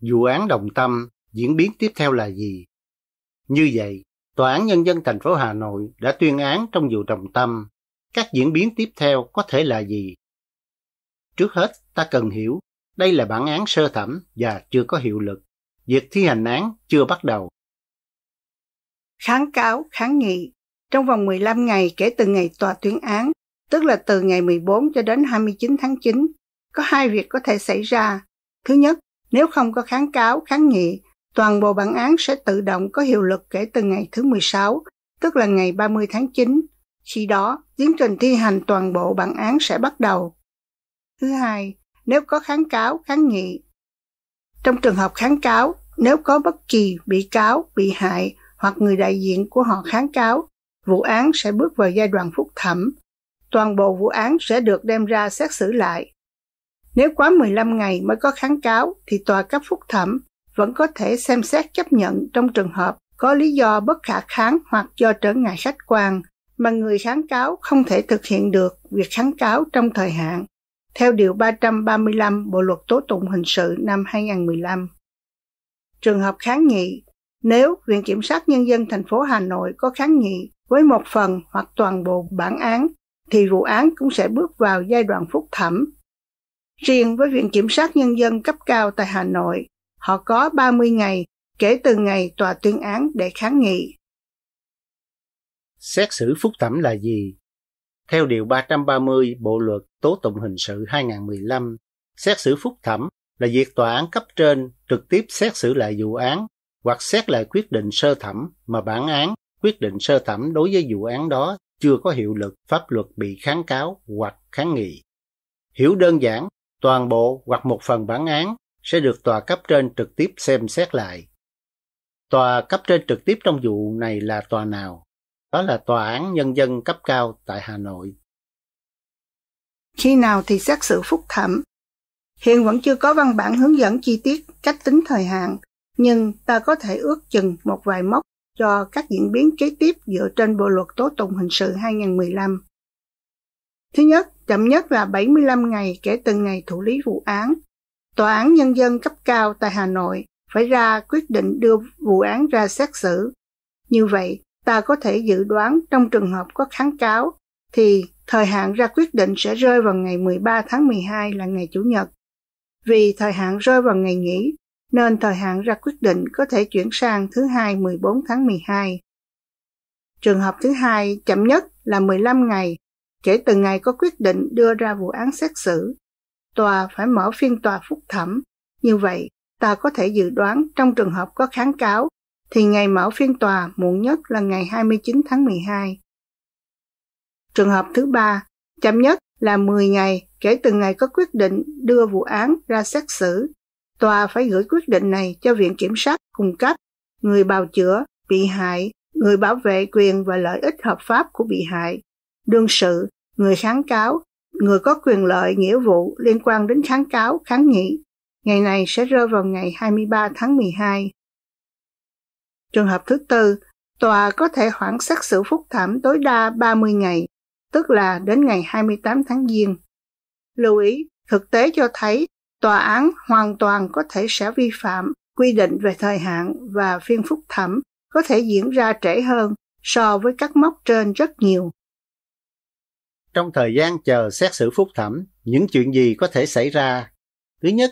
vụ án đồng tâm diễn biến tiếp theo là gì. Như vậy, Tòa án Nhân dân thành phố Hà Nội đã tuyên án trong vụ đồng tâm. Các diễn biến tiếp theo có thể là gì? Trước hết, ta cần hiểu đây là bản án sơ thẩm và chưa có hiệu lực. Việc thi hành án chưa bắt đầu. Kháng cáo, kháng nghị trong vòng 15 ngày kể từ ngày tòa tuyên án, tức là từ ngày 14 cho đến 29 tháng 9, có hai việc có thể xảy ra. Thứ nhất, nếu không có kháng cáo, kháng nghị, toàn bộ bản án sẽ tự động có hiệu lực kể từ ngày thứ 16, tức là ngày 30 tháng 9. Khi đó, tiến trình thi hành toàn bộ bản án sẽ bắt đầu. Thứ hai, nếu có kháng cáo, kháng nghị. Trong trường hợp kháng cáo, nếu có bất kỳ bị cáo, bị hại hoặc người đại diện của họ kháng cáo, vụ án sẽ bước vào giai đoạn phúc thẩm. Toàn bộ vụ án sẽ được đem ra xét xử lại. Nếu quá 15 ngày mới có kháng cáo thì tòa cấp phúc thẩm vẫn có thể xem xét chấp nhận trong trường hợp có lý do bất khả kháng hoặc do trở ngại khách quan mà người kháng cáo không thể thực hiện được việc kháng cáo trong thời hạn, theo Điều 335 Bộ Luật Tố Tụng Hình sự năm 2015. Trường hợp kháng nghị Nếu Viện Kiểm sát Nhân dân thành phố Hà Nội có kháng nghị với một phần hoặc toàn bộ bản án, thì vụ án cũng sẽ bước vào giai đoạn phúc thẩm Riêng với Viện Kiểm sát Nhân dân cấp cao tại Hà Nội, họ có 30 ngày kể từ ngày tòa tuyên án để kháng nghị. Xét xử phúc thẩm là gì? Theo Điều 330 Bộ Luật Tố Tụng Hình sự 2015, xét xử phúc thẩm là việc tòa án cấp trên trực tiếp xét xử lại vụ án hoặc xét lại quyết định sơ thẩm mà bản án quyết định sơ thẩm đối với vụ án đó chưa có hiệu lực pháp luật bị kháng cáo hoặc kháng nghị. Hiểu đơn giản toàn bộ hoặc một phần bản án sẽ được tòa cấp trên trực tiếp xem xét lại. Tòa cấp trên trực tiếp trong vụ này là tòa nào? Đó là Tòa án Nhân dân cấp cao tại Hà Nội. Khi nào thì xét xử phúc thẩm? Hiện vẫn chưa có văn bản hướng dẫn chi tiết cách tính thời hạn, nhưng ta có thể ước chừng một vài mốc cho các diễn biến kế tiếp dựa trên Bộ luật tố tụng hình sự 2015. Thứ nhất, chậm nhất là 75 ngày kể từ ngày thủ lý vụ án. Tòa án Nhân dân cấp cao tại Hà Nội phải ra quyết định đưa vụ án ra xét xử. Như vậy, ta có thể dự đoán trong trường hợp có kháng cáo thì thời hạn ra quyết định sẽ rơi vào ngày 13 tháng 12 là ngày Chủ nhật. Vì thời hạn rơi vào ngày nghỉ, nên thời hạn ra quyết định có thể chuyển sang thứ hai 14 tháng 12. Trường hợp thứ hai chậm nhất là 15 ngày kể từ ngày có quyết định đưa ra vụ án xét xử. Tòa phải mở phiên tòa phúc thẩm. Như vậy, ta có thể dự đoán trong trường hợp có kháng cáo, thì ngày mở phiên tòa muộn nhất là ngày 29 tháng 12. Trường hợp thứ ba, chậm nhất là 10 ngày kể từ ngày có quyết định đưa vụ án ra xét xử. Tòa phải gửi quyết định này cho Viện Kiểm sát cung cấp, người bào chữa, bị hại, người bảo vệ quyền và lợi ích hợp pháp của bị hại đương sự, người kháng cáo, người có quyền lợi nghĩa vụ liên quan đến kháng cáo, kháng nghị. Ngày này sẽ rơi vào ngày 23 tháng 12. Trường hợp thứ tư, tòa có thể hoãn xét xử phúc thẩm tối đa 30 ngày, tức là đến ngày 28 tháng Giêng. Lưu ý, thực tế cho thấy tòa án hoàn toàn có thể sẽ vi phạm quy định về thời hạn và phiên phúc thẩm có thể diễn ra trễ hơn so với các mốc trên rất nhiều. Trong thời gian chờ xét xử phúc thẩm, những chuyện gì có thể xảy ra? Thứ nhất,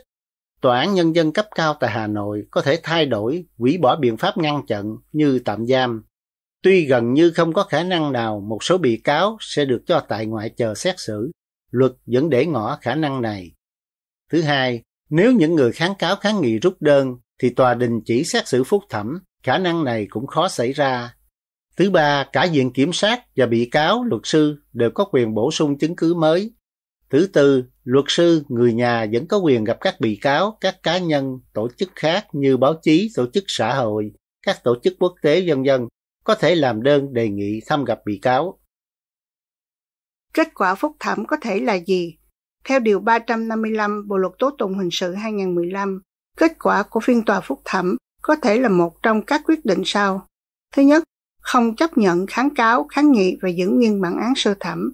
Tòa án Nhân dân cấp cao tại Hà Nội có thể thay đổi, hủy bỏ biện pháp ngăn chặn như tạm giam. Tuy gần như không có khả năng nào một số bị cáo sẽ được cho tại ngoại chờ xét xử, luật vẫn để ngỏ khả năng này. Thứ hai, nếu những người kháng cáo kháng nghị rút đơn thì tòa đình chỉ xét xử phúc thẩm, khả năng này cũng khó xảy ra Thứ ba, cả viện kiểm sát và bị cáo, luật sư đều có quyền bổ sung chứng cứ mới. Thứ tư, luật sư, người nhà vẫn có quyền gặp các bị cáo, các cá nhân, tổ chức khác như báo chí, tổ chức xã hội, các tổ chức quốc tế vân vân có thể làm đơn đề nghị thăm gặp bị cáo. Kết quả phúc thẩm có thể là gì? Theo Điều 355 Bộ Luật Tố Tụng Hình sự 2015, kết quả của phiên tòa phúc thẩm có thể là một trong các quyết định sau. Thứ nhất, không chấp nhận kháng cáo, kháng nghị và giữ nguyên bản án sơ thẩm.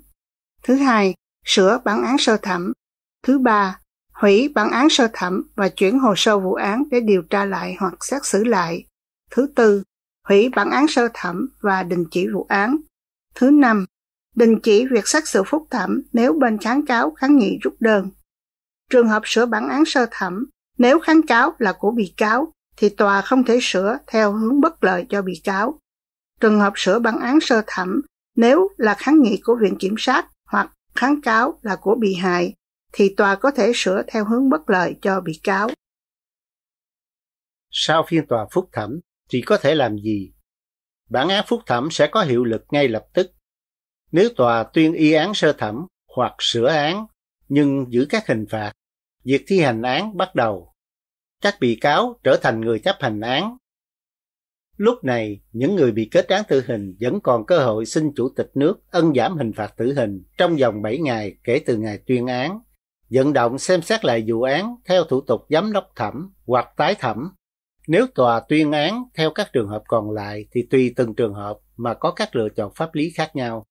Thứ hai, sửa bản án sơ thẩm. Thứ ba, hủy bản án sơ thẩm và chuyển hồ sơ vụ án để điều tra lại hoặc xét xử lại. Thứ tư, hủy bản án sơ thẩm và đình chỉ vụ án. Thứ năm, đình chỉ việc xét xử phúc thẩm nếu bên kháng cáo kháng nghị rút đơn. Trường hợp sửa bản án sơ thẩm, nếu kháng cáo là của bị cáo thì tòa không thể sửa theo hướng bất lợi cho bị cáo trường hợp sửa bản án sơ thẩm nếu là kháng nghị của viện kiểm sát hoặc kháng cáo là của bị hại thì tòa có thể sửa theo hướng bất lợi cho bị cáo. Sau phiên tòa phúc thẩm thì có thể làm gì? Bản án phúc thẩm sẽ có hiệu lực ngay lập tức. Nếu tòa tuyên y án sơ thẩm hoặc sửa án nhưng giữ các hình phạt, việc thi hành án bắt đầu. Các bị cáo trở thành người chấp hành án Lúc này, những người bị kết án tử hình vẫn còn cơ hội xin chủ tịch nước ân giảm hình phạt tử hình trong vòng 7 ngày kể từ ngày tuyên án, vận động xem xét lại vụ án theo thủ tục giám đốc thẩm hoặc tái thẩm. Nếu tòa tuyên án theo các trường hợp còn lại thì tùy từng trường hợp mà có các lựa chọn pháp lý khác nhau.